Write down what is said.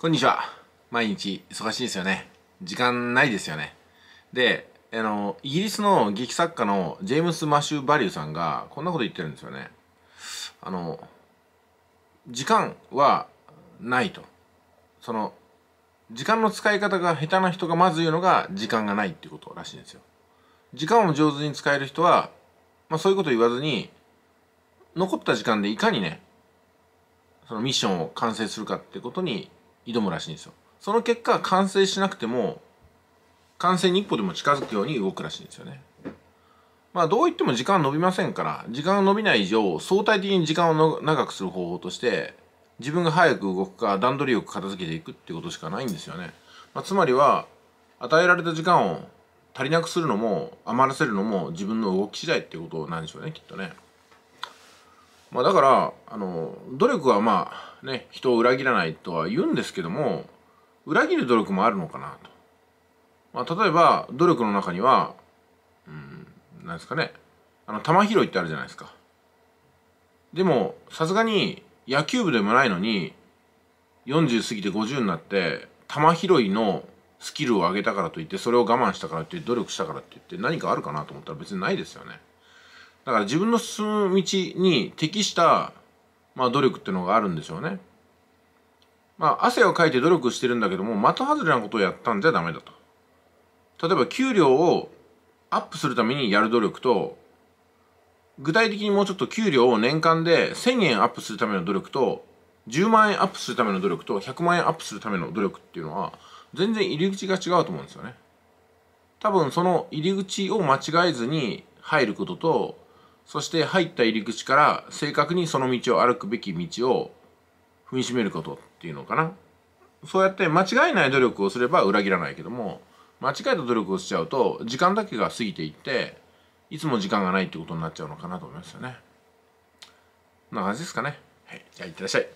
こんにちは。毎日忙しいですよね。時間ないですよね。で、あの、イギリスの劇作家のジェームス・マシュー・バリューさんがこんなこと言ってるんですよね。あの、時間はないと。その、時間の使い方が下手な人がまず言うのが時間がないっていうことらしいんですよ。時間を上手に使える人は、まあそういうこと言わずに、残った時間でいかにね、そのミッションを完成するかってことに挑むらしいんですよその結果完成しなくても完成に一歩でも近づくように動くらしいんですよねまあどう言っても時間は伸びませんから時間が伸びない以上相対的に時間を長くする方法として自分が早く動くか段取りよく片付けていくってことしかないんですよね、まあ、つまりは与えられた時間を足りなくするのも余らせるのも自分の動き次第っていうことなんでしょうねきっとね。まあ、だからあの努力はまあね人を裏切らないとは言うんですけども裏切る努力もあるのかなと、まあ、例えば努力の中にはうんなんですかねあの球拾いってあるじゃないですかでもさすがに野球部でもないのに40過ぎて50になって球拾いのスキルを上げたからといってそれを我慢したからって努力したからって言って何かあるかなと思ったら別にないですよねだから自分の進む道に適した、まあ、努力っていうのがあるんでしょうね。まあ、汗をかいて努力してるんだけども、的外れなことをやったんじゃダメだと。例えば、給料をアップするためにやる努力と、具体的にもうちょっと給料を年間で1000円アップするための努力と、10万円アップするための努力と、100万円アップするための努力っていうのは、全然入り口が違うと思うんですよね。多分、その入り口を間違えずに入ることと、そして入った入り口から正確にその道を歩くべき道を踏みしめることっていうのかな。そうやって間違いない努力をすれば裏切らないけども、間違えた努力をしちゃうと、時間だけが過ぎていって、いつも時間がないってことになっちゃうのかなと思いますよね。こんな感じですかね。はい。じゃあ、いってらっしゃい。